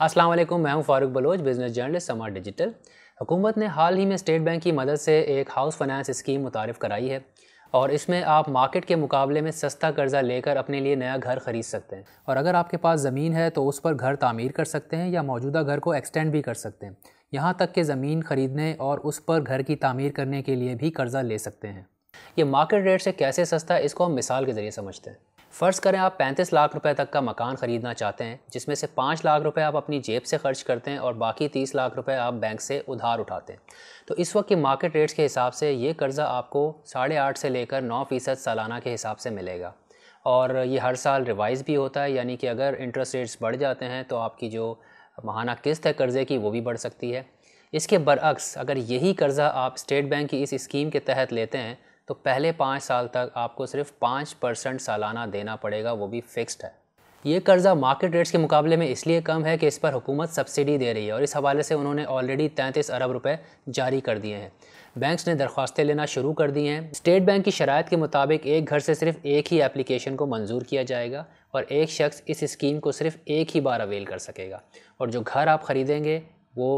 अस्सलाम वालेकुम मैं हूं Farooq Baloch business journalist Samaa digital हुकूमत ने हाल ही में स्टेट बैंक की मदद से एक हाउस फाइनेंस स्कीम मुतारफ़ कराई है और इसमें आप मार्केट के मुकाबले में सस्ता कर्ज़ा लेकर अपने लिए नया घर खरीद सकते हैं और अगर आपके पास ज़मीन है तो उस पर घर तामीर कर सकते हैं या मौजूदा घर को एक्सटेंड भी कर सकते हैं यहाँ तक कि ज़मीन ख़रीदने और उस पर घर की तामीर करने के लिए भी कर्ज़ा ले सकते हैं ये मार्केट रेट से कैसे सस्ता है इसको हम मिसाल के ज़रिए समझते हैं फ़र्ज़ करें आप 35 लाख रुपए तक का मकान ख़रीदना चाहते हैं जिसमें से 5 लाख रुपए आप अपनी जेब से खर्च करते हैं और बाकी 30 लाख रुपए आप बैंक से उधार उठाते हैं तो इस वक्त की मार्केट रेट्स के हिसाब से ये कर्ज़ा आपको साढ़े आठ से लेकर नौ फ़ीसद सालाना के हिसाब से मिलेगा और ये हर साल रिवाइज़ भी होता है यानी कि अगर इंटरेस्ट रेट्स बढ़ जाते हैं तो आपकी जो महाना किस्त है कर्ज़े की वो भी बढ़ सकती है इसके बरअक्स अगर यही कर्ज़ा आप स्टेट बैंक की इस स्कीम के तहत लेते हैं तो पहले पाँच साल तक आपको सिर्फ पाँच परसेंट सालाना देना पड़ेगा वो भी फिक्स्ड है ये कर्ज़ा मार्केट रेट्स के मुकाबले में इसलिए कम है कि इस पर हुकूमत सब्सिडी दे रही है और इस हवाले से उन्होंने ऑलरेडी तैंतीस अरब रुपये जारी कर दिए हैं बैंक्स ने दरख्वास्तें लेना शुरू कर दी हैं स्टेट बैंक की शराय के मुताबिक एक घर से सिर्फ एक ही एप्लीकेशन को मंजूर किया जाएगा और एक शख्स इस स्कीम को सिर्फ एक ही बार अवेल कर सकेगा और जो घर आप ख़रीदेंगे वो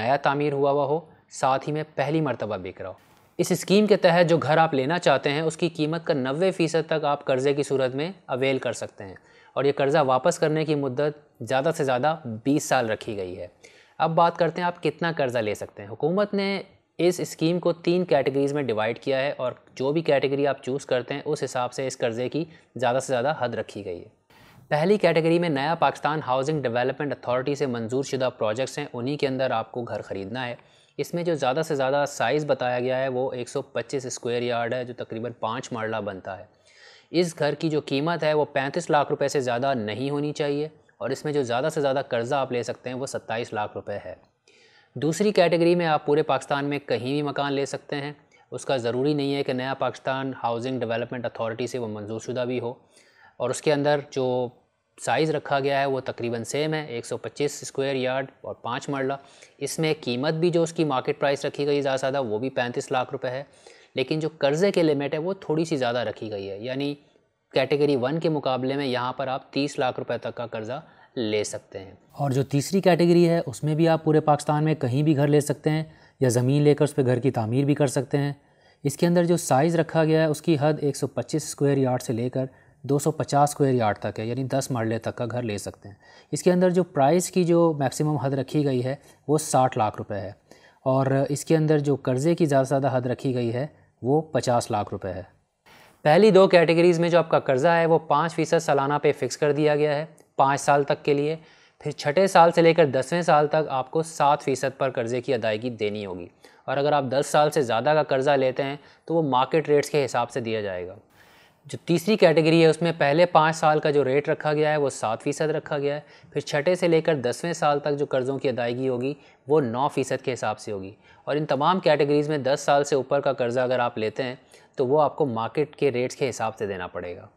नया तामीर हुआ हुआ हो साथ ही में पहली मरतबा बिक रहा हो इस स्कीम के तहत जो घर आप लेना चाहते हैं उसकी कीमत का नब्बे फ़ीसद तक आप कर्ज़े की सूरत में अवेल कर सकते हैं और ये कर्ज़ा वापस करने की मुद्दत ज़्यादा से ज़्यादा बीस साल रखी गई है अब बात करते हैं आप कितना कर्ज़ा ले सकते हैं हुकूमत ने इस स्कीम को तीन कैटेगरीज़ में डिवाइड किया है और जो भी कैटेगरी आप चूज़ करते हैं उस हिसाब से इस कर्ज़े की ज़्यादा से ज़्यादा हद रखी गई है पहली कैटेगरी में नया पाकिस्तान हाउसिंग डेवलपमेंट अथॉरिटी से मंजूर शुदा प्रोजेक्ट्स हैं उन्हीं के अंदर आपको घर ख़रीदना है इसमें जो ज़्यादा से ज़्यादा साइज़ बताया गया है वो 125 स्क्वायर यार्ड है जो तकरीबन पाँच मरला बनता है इस घर की जो कीमत है वो पैंतीस लाख रुपए से ज़्यादा नहीं होनी चाहिए और इसमें जो ज़्यादा से ज़्यादा कर्ज़ा आप ले सकते हैं वो सत्ताईस लाख रुपये है दूसरी कैटेगरी में आप पूरे पाकिस्तान में कहीं भी मकान ले सकते हैं उसका ज़रूरी नहीं है कि नया पाकिस्तान हाउसिंग डेवलपमेंट अथॉरिटी से वो मंजूरशुदा भी हो और उसके अंदर जो साइज़ रखा गया है वो तकरीबन सेम है 125 स्क्वायर यार्ड और पाँच मरला इसमें कीमत भी जो उसकी मार्केट प्राइस रखी गई ज़्यादा ज़्यादा वो भी पैंतीस लाख रुपए है लेकिन जो कर्ज़े के लिमिट है वो थोड़ी सी ज़्यादा रखी गई है यानी कैटेगरी वन के मुकाबले में यहाँ पर आप तीस लाख रुपये तक का कर्ज़ा ले सकते हैं और जो तीसरी कैटेगरी है उसमें भी आप पूरे पाकिस्तान में कहीं भी घर ले सकते हैं या ज़मीन लेकर उस पर घर की तमीर भी कर सकते हैं इसके अंदर जो साइज़ रखा गया है उसकी हद 125 स्क्वायर यार्ड से लेकर 250 स्क्वायर यार्ड तक है यानी 10 मरले तक का घर ले सकते हैं इसके अंदर जो प्राइस की जो मैक्सिमम हद रखी गई है वो 60 लाख रुपए है और इसके अंदर जो कर्ज़े की ज़्यादा से ज़्यादा हद रखी गई है वो 50 लाख रुपए है पहली दो कैटेगरीज़ में जो आपका कर्ज़ा है वो पाँच फ़ीसद सालाना पे फिक्स कर दिया गया है पाँच साल तक के लिए फिर छठे साल से लेकर दसवें साल तक आपको सात फ़ीसद पर कर्ज़े की अदायगी देनी होगी और अगर आप दस साल से ज़्यादा का कर्ज़ा लेते हैं तो वो मार्केट रेट्स के हिसाब से दिया जाएगा जो तीसरी कैटेगरी है उसमें पहले पाँच साल का जो रेट रखा गया है वो सात फ़ीसद रखा गया है फिर छठे से लेकर दसवें साल तक जो कर्ज़ों की अदायगी होगी वो नौ फ़ीसद के हिसाब से होगी और इन तमाम कैटेगरीज़ में दस साल से ऊपर का कर्ज़ा अगर आप लेते हैं तो वो आपको मार्केट के रेट्स के हिसाब से देना पड़ेगा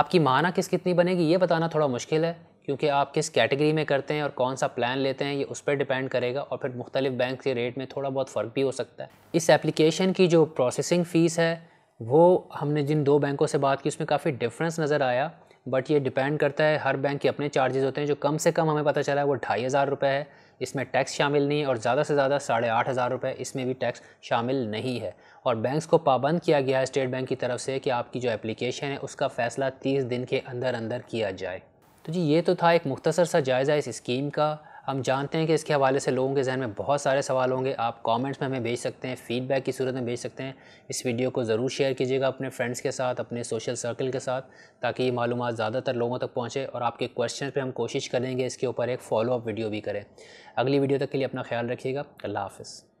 आपकी माना किस कितनी बनेगी ये बताना थोड़ा मुश्किल है क्योंकि आप किस कैटेगरी में करते हैं और कौन सा प्लान लेते हैं ये उस पर डिपेंड करेगा और फिर मुख्तलिफ बैंक के रेट में थोड़ा बहुत फ़र्क भी हो सकता है इस एप्लीकेशन की जो प्रोसेसिंग फ़ीस है वो हमने जिन दो बैंकों से बात की उसमें काफ़ी डिफरेंस नज़र आया बट ये डिपेंड करता है हर बैंक के अपने चार्जेस होते हैं जो कम से कम हमें पता चला है वो ढाई हज़ार रुपये है इसमें टैक्स शामिल नहीं है और ज़्यादा से ज़्यादा साढ़े आठ हज़ार रुपये इसमें भी टैक्स शामिल नहीं है और बैंक्स को पाबंद किया गया है स्टेट बैंक की तरफ से कि आपकी जो एप्लीकेशन है उसका फ़ैसला तीस दिन के अंदर अंदर किया जाए तो जी ये तो था एक मुख्तसर सा जायज़ा इस स्कीम का हम जानते हैं कि इसके हवाले से लोगों के जहन में बहुत सारे सवाल होंगे आप कमेंट्स में हमें भेज सकते हैं फीडबैक की सूरत में भेज सकते हैं इस वीडियो को ज़रूर शेयर कीजिएगा अपने फ्रेंड्स के साथ अपने सोशल सर्कल के साथ ताकि ये मालूम ज़्यादातर लोगों तक पहुँचे और आपके क्वेश्चन पर हम कोशिश करेंगे इसके ऊपर एक फॉलोअप वीडियो भी करें अगली वीडियो तक के लिए अपना ख्याल रखिएगा अल्लाह हाफ़